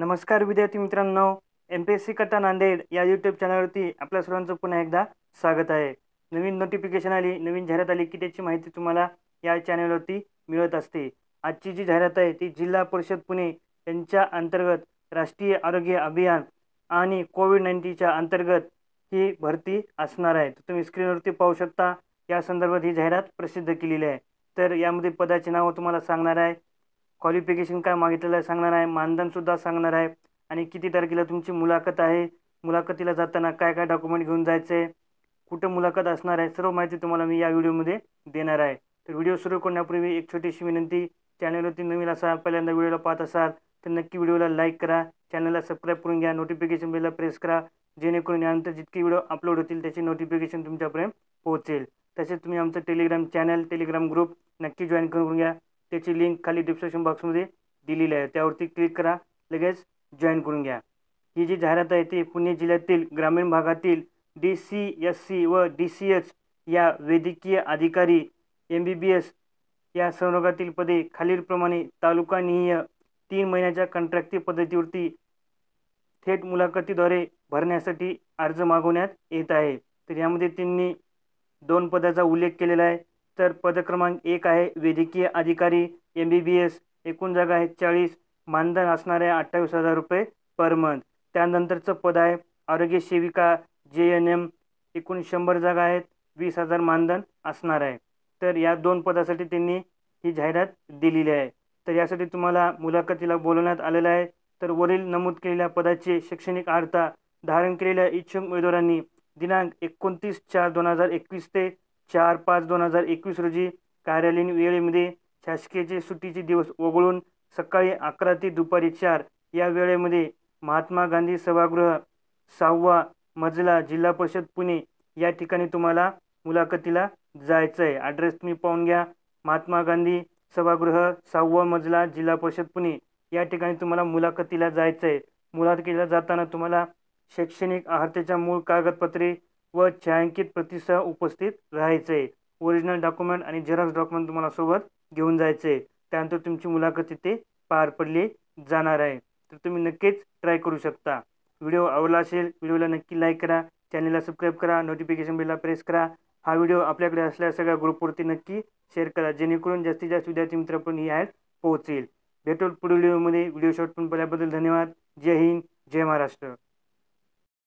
नमस्कार विद्यार्थी मित्रांनो एम पी एस सी कथा नांदेड या यूट्यूब चॅनलवरती आपल्या सर्वांचं पुन्हा एकदा स्वागत आहे नवीन नोटिफिकेशन आली नवीन जाहिरात आली की त्याची माहिती तुम्हाला या चॅनलवरती मिळत असते आजची जी जाहिरात आहे ती जिल्हा परिषद पुणे यांच्या अंतर्गत राष्ट्रीय आरोग्य अभियान आणि कोविड नाईन्टीनच्या अंतर्गत ही भरती असणार आहे तर तुम्ही स्क्रीनवरती पाहू शकता या संदर्भात ही जाहिरात प्रसिद्ध केलेली आहे तर यामध्ये पदाची नावं तुम्हाला सांगणार आहे क्वालिफिकेशन काय मागितलेलं आहे सांगणार आहे मानधनसुद्धा सांगणार आहे आणि किती तारखेला तुमची मुलाखत आहे मुलाखतीला जाताना काय काय डॉक्युमेंट घेऊन जायचं आहे कुठं मुलाखत असणार आहे सर्व माहिती तुम्हाला मी या व्हिडिओमध्ये देणार आहे तर व्हिडिओ सुरू करण्यापूर्वी एक छोटीशी विनंती चॅनलवरती नवीन असाल पहिल्यांदा व्हिडिओला पाहत असाल तर नक्की व्हिडिओला लाईक करा चॅनलला सबस्क्राईब करून घ्या नोटिफिकेशन बेलला प्रेस करा जेणेकरून यानंतर जितके व्हिडिओ अपलोड होतील त्याची नोटिफिकेशन तुमच्यापर्यंत पोहोचेल तसेच तुम्ही आमचं टेलिग्राम चॅनल टेलिग्राम ग्रुप नक्की जॉईन करून घ्या त्याची लिंक खाली डिस्क्रिप्शन बॉक्समध्ये दिलेली आहे त्यावरती क्लिक करा लगेच जॉईन करून घ्या ही जी जाहिरात आहे ती पुणे जिल्ह्यातील ग्रामीण भागातील डी सी एस सी व डी सी एच या वैद्यकीय अधिकारी एम बी बी एस या संवर्गातील पदे खालीलप्रमाणे तालुकानिय तीन महिन्याच्या कंट्रॅक्टी पद्धतीवरती थेट मुलाखतीद्वारे भरण्यासाठी अर्ज मागवण्यात येत आहे तर यामध्ये त्यांनी दोन पदाचा उल्लेख केलेला आहे तर पदक्रमांक एक आहे वैद्यकीय अधिकारी एम बी बी एस एकूण जागा आहेत चाळीस मानधन असणार आहे अठ्ठावीस हजार रुपये पर मंथ त्यानंतरचं पद आहे आरोग्य सेविका जे एन एम एकूण शंभर जागा आहेत वीस हजार मानधन असणार आहे तर या दोन पदासाठी त्यांनी ही जाहिरात दिलेली आहे तर यासाठी तुम्हाला मुलाखतीला बोलवण्यात आलेलं आहे तर वरील नमूद केलेल्या पदाची शैक्षणिक अर्हता धारण केलेल्या इच्छुक उमेदवारांनी दिनांक एकोणतीस चार दोन हजार एकवीस ते चार पाच दोन हजार एकवीस रोजी कार्यालयीन वेळेमध्ये शासकीय सुट्टीचे दिवस वगळून सकाळी अकरा ते दुपारी चार या वेळेमध्ये महात्मा गांधी सभागृह सहावा मजला जिल्हा परिषद पुणे या ठिकाणी तुम्हाला मुलाखतीला जायचं आहे ॲड्रेस तुम्ही पाहून घ्या महात्मा गांधी सभागृह सहावा मजला जिल्हा परिषद पुणे या ठिकाणी तुम्हाला मुलाखतीला जायचं आहे मुलाखतीला जाताना तुम्हाला शैक्षणिक आहारतेच्या मूळ कागदपत्रे व छायांकित प्रतिसा उपस्थित राहायचे ओरिजिनल डॉक्युमेंट आणि झेरॉक्स डॉक्युमेंट तुम्हाला सोबत घेऊन जायचं आहे त्यानंतर तुमची मुलाखत इथे पार पडली जाणार आहे तर तुम्ही नक्कीच ट्राय करू शकता व्हिडिओ आवडला असेल व्हिडिओला नक्की लाईक करा चॅनलला सबस्क्राईब करा नोटिफिकेशन बिलला प्रेस करा हा व्हिडिओ आपल्याकडे असल्या सगळ्या ग्रुपवरती नक्की शेअर करा जेणेकरून जास्तीत जास्त विद्यार्थी मित्र पण ही ॲड पोहोचेल भेटून पुढील व्हिडिओमध्ये व्हिडिओ शॉट पण पाहिल्याबद्दल धन्यवाद जय हिंद जय महाराष्ट्र